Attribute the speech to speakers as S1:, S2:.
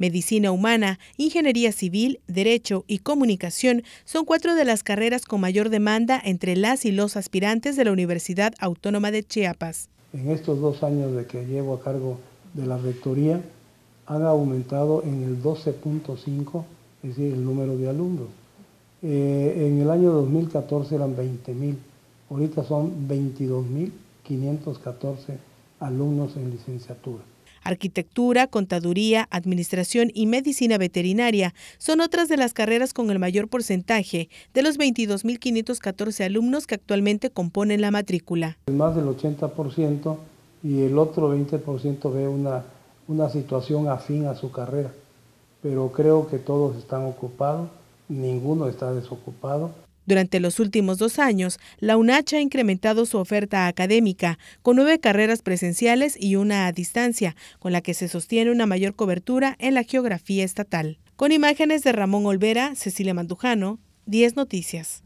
S1: Medicina Humana, Ingeniería Civil, Derecho y Comunicación son cuatro de las carreras con mayor demanda entre las y los aspirantes de la Universidad Autónoma
S2: de Chiapas. En estos dos años de que llevo a cargo de la rectoría, han aumentado en el 12.5, es decir, el número de alumnos. Eh, en el año 2014 eran 20.000, ahorita son 22.514 alumnos en licenciatura.
S1: Arquitectura, contaduría, administración y medicina veterinaria son otras de las carreras con el mayor porcentaje de los 22.514 alumnos que actualmente componen la matrícula.
S2: Más del 80% y el otro 20% ve una, una situación afín a su carrera, pero creo que todos están ocupados, ninguno está desocupado.
S1: Durante los últimos dos años, la UNACH ha incrementado su oferta académica con nueve carreras presenciales y una a distancia, con la que se sostiene una mayor cobertura en la geografía estatal. Con imágenes de Ramón Olvera, Cecilia Mandujano,
S2: 10 Noticias.